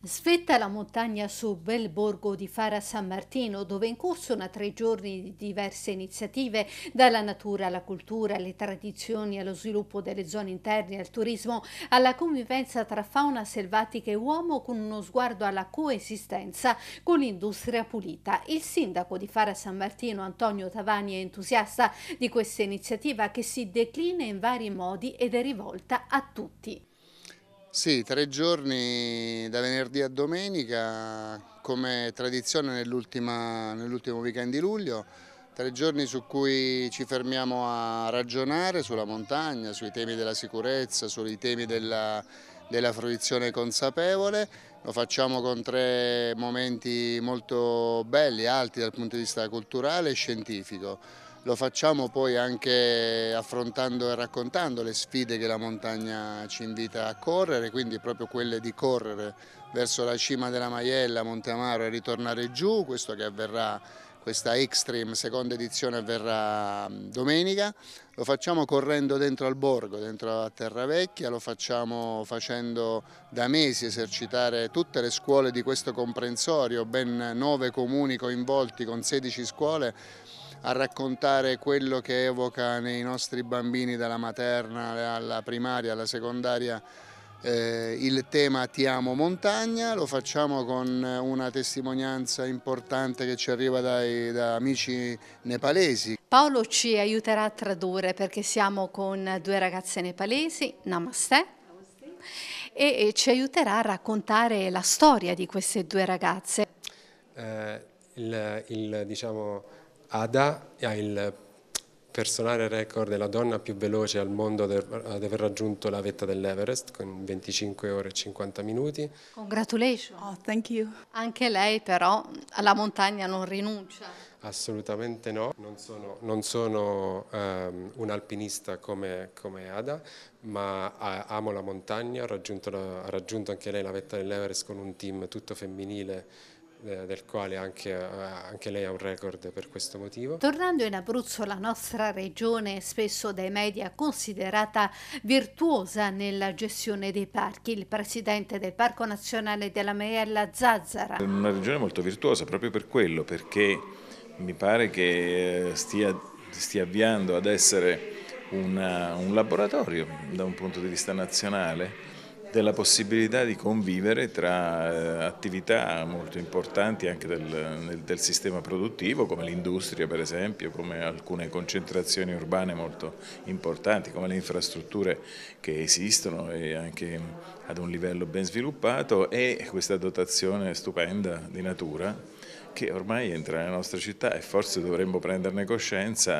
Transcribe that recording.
Svetta la montagna su bel borgo di Fara San Martino, dove in corso una tre giorni di diverse iniziative, dalla natura alla cultura, alle tradizioni, allo sviluppo delle zone interne, al turismo, alla convivenza tra fauna selvatica e uomo, con uno sguardo alla coesistenza con l'industria pulita. Il sindaco di Fara San Martino, Antonio Tavani, è entusiasta di questa iniziativa che si declina in vari modi ed è rivolta a tutti. Sì, tre giorni da venerdì a domenica, come tradizione nell'ultimo nell weekend di luglio, tre giorni su cui ci fermiamo a ragionare sulla montagna, sui temi della sicurezza, sui temi della, della fruizione consapevole, lo facciamo con tre momenti molto belli, alti dal punto di vista culturale e scientifico lo facciamo poi anche affrontando e raccontando le sfide che la montagna ci invita a correre, quindi proprio quelle di correre verso la cima della Maiella, Monte Amaro e ritornare giù, questo che avverrà questa Extreme seconda edizione avverrà mm, domenica, lo facciamo correndo dentro al borgo, dentro a Terravecchia, lo facciamo facendo da mesi esercitare tutte le scuole di questo comprensorio, ben nove comuni coinvolti con 16 scuole a raccontare quello che evoca nei nostri bambini dalla materna alla primaria, alla secondaria eh, il tema Ti amo montagna, lo facciamo con una testimonianza importante che ci arriva dai, da amici nepalesi. Paolo ci aiuterà a tradurre perché siamo con due ragazze nepalesi, Namaste, E, e ci aiuterà a raccontare la storia di queste due ragazze. Eh, il, il, diciamo, Ada ha il personale record della donna più veloce al mondo ad aver raggiunto la vetta dell'Everest con 25 ore e 50 minuti. Congratulations. Oh, thank you. Anche lei però alla montagna non rinuncia. Assolutamente no, non sono, non sono um, un alpinista come, come Ada, ma a, amo la montagna, ha raggiunto, ha raggiunto anche lei la vetta dell'Everest con un team tutto femminile eh, del quale anche, eh, anche, lei ha un record per questo motivo. Tornando in Abruzzo, la nostra regione spesso dai media considerata virtuosa nella gestione dei parchi. Il presidente del Parco Nazionale della Maiella Zazzara. È una regione molto virtuosa proprio per quello, perché mi pare che eh, stia, stia avviando ad essere una, un laboratorio da un punto di vista nazionale della possibilità di convivere tra eh, attività molto importanti anche del, del sistema produttivo come l'industria per esempio, come alcune concentrazioni urbane molto importanti, come le infrastrutture che esistono e anche ad un livello ben sviluppato e questa dotazione stupenda di natura che ormai entra nella nostra città e forse dovremmo prenderne coscienza.